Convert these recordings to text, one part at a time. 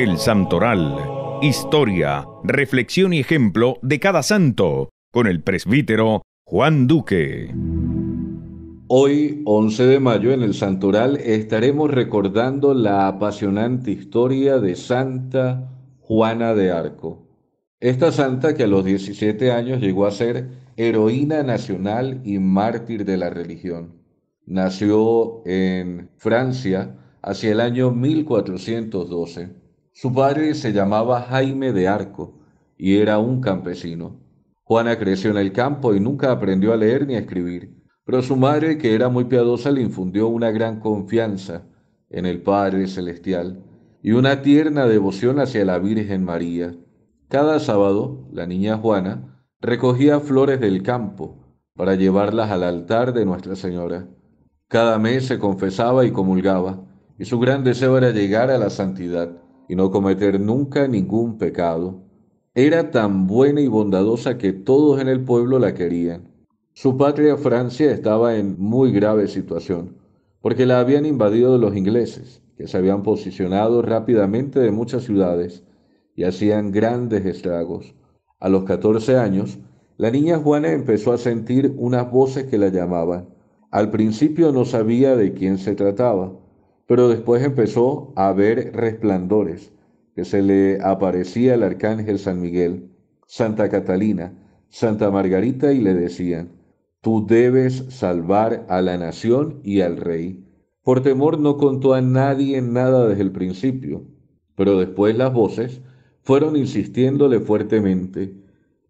El Santoral. Historia, reflexión y ejemplo de cada santo, con el presbítero Juan Duque. Hoy, 11 de mayo, en el Santoral estaremos recordando la apasionante historia de Santa Juana de Arco. Esta santa que a los 17 años llegó a ser heroína nacional y mártir de la religión. Nació en Francia hacia el año 1412. Su padre se llamaba Jaime de Arco y era un campesino. Juana creció en el campo y nunca aprendió a leer ni a escribir, pero su madre, que era muy piadosa, le infundió una gran confianza en el Padre Celestial y una tierna devoción hacia la Virgen María. Cada sábado, la niña Juana recogía flores del campo para llevarlas al altar de Nuestra Señora. Cada mes se confesaba y comulgaba, y su gran deseo era llegar a la santidad y no cometer nunca ningún pecado. Era tan buena y bondadosa que todos en el pueblo la querían. Su patria Francia estaba en muy grave situación, porque la habían invadido los ingleses, que se habían posicionado rápidamente de muchas ciudades y hacían grandes estragos. A los 14 años, la niña Juana empezó a sentir unas voces que la llamaban. Al principio no sabía de quién se trataba, pero después empezó a ver resplandores, que se le aparecía el arcángel San Miguel, Santa Catalina, Santa Margarita y le decían, tú debes salvar a la nación y al rey. Por temor no contó a nadie nada desde el principio, pero después las voces fueron insistiéndole fuertemente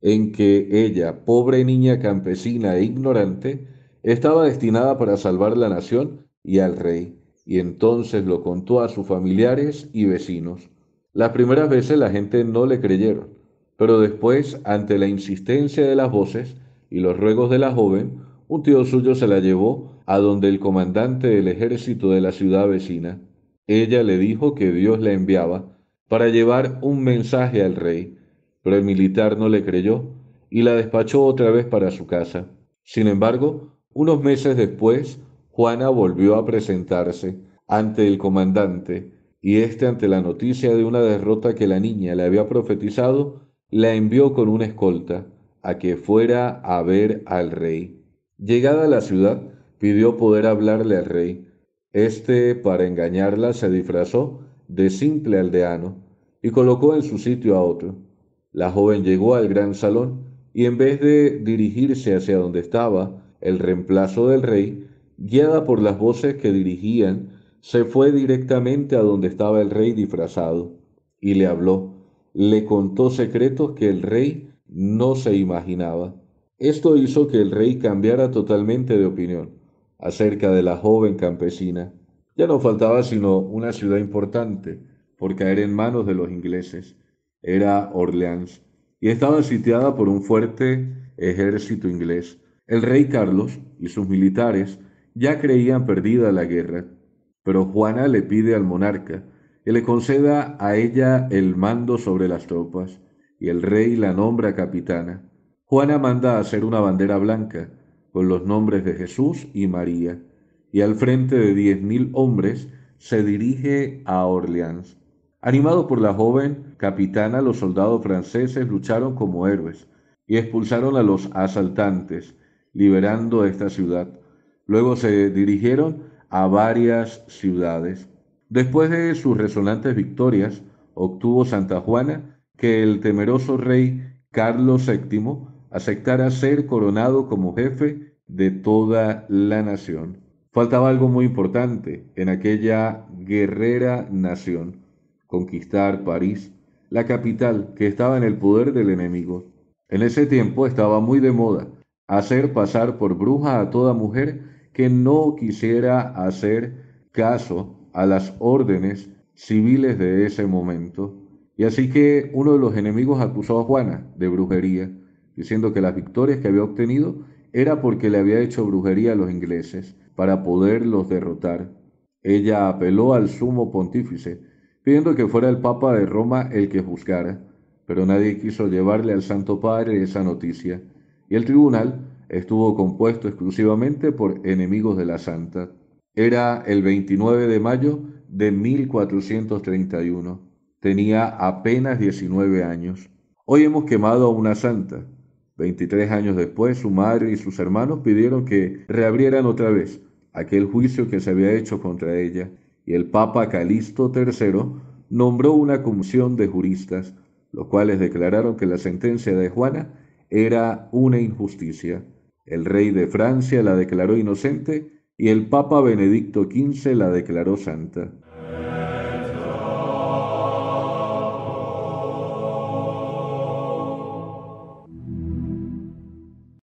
en que ella, pobre niña campesina e ignorante, estaba destinada para salvar la nación y al rey y entonces lo contó a sus familiares y vecinos. Las primeras veces la gente no le creyeron, pero después, ante la insistencia de las voces y los ruegos de la joven, un tío suyo se la llevó a donde el comandante del ejército de la ciudad vecina. Ella le dijo que Dios la enviaba para llevar un mensaje al rey, pero el militar no le creyó y la despachó otra vez para su casa. Sin embargo, unos meses después, Juana volvió a presentarse ante el comandante y éste ante la noticia de una derrota que la niña le había profetizado, la envió con una escolta a que fuera a ver al rey. Llegada a la ciudad, pidió poder hablarle al rey. Este, para engañarla, se disfrazó de simple aldeano y colocó en su sitio a otro. La joven llegó al gran salón y en vez de dirigirse hacia donde estaba el reemplazo del rey, guiada por las voces que dirigían, se fue directamente a donde estaba el rey disfrazado y le habló. Le contó secretos que el rey no se imaginaba. Esto hizo que el rey cambiara totalmente de opinión acerca de la joven campesina. Ya no faltaba sino una ciudad importante por caer en manos de los ingleses. Era Orleans y estaba sitiada por un fuerte ejército inglés. El rey Carlos y sus militares ya creían perdida la guerra, pero Juana le pide al monarca que le conceda a ella el mando sobre las tropas, y el rey la nombra capitana. Juana manda hacer una bandera blanca con los nombres de Jesús y María, y al frente de diez mil hombres se dirige a Orleans. Animado por la joven capitana, los soldados franceses lucharon como héroes y expulsaron a los asaltantes, liberando esta ciudad. Luego se dirigieron a varias ciudades. Después de sus resonantes victorias, obtuvo Santa Juana que el temeroso rey Carlos VII aceptara ser coronado como jefe de toda la nación. Faltaba algo muy importante en aquella guerrera nación, conquistar París, la capital que estaba en el poder del enemigo. En ese tiempo estaba muy de moda hacer pasar por bruja a toda mujer que no quisiera hacer caso a las órdenes civiles de ese momento. Y así que uno de los enemigos acusó a Juana de brujería, diciendo que las victorias que había obtenido era porque le había hecho brujería a los ingleses para poderlos derrotar. Ella apeló al sumo pontífice, pidiendo que fuera el Papa de Roma el que juzgara, pero nadie quiso llevarle al Santo Padre esa noticia, y el tribunal estuvo compuesto exclusivamente por enemigos de la santa. Era el 29 de mayo de 1431. Tenía apenas 19 años. Hoy hemos quemado a una santa. 23 años después, su madre y sus hermanos pidieron que reabrieran otra vez aquel juicio que se había hecho contra ella, y el Papa Calixto III nombró una comisión de juristas, los cuales declararon que la sentencia de Juana era una injusticia. El rey de Francia la declaró inocente y el Papa Benedicto XV la declaró santa.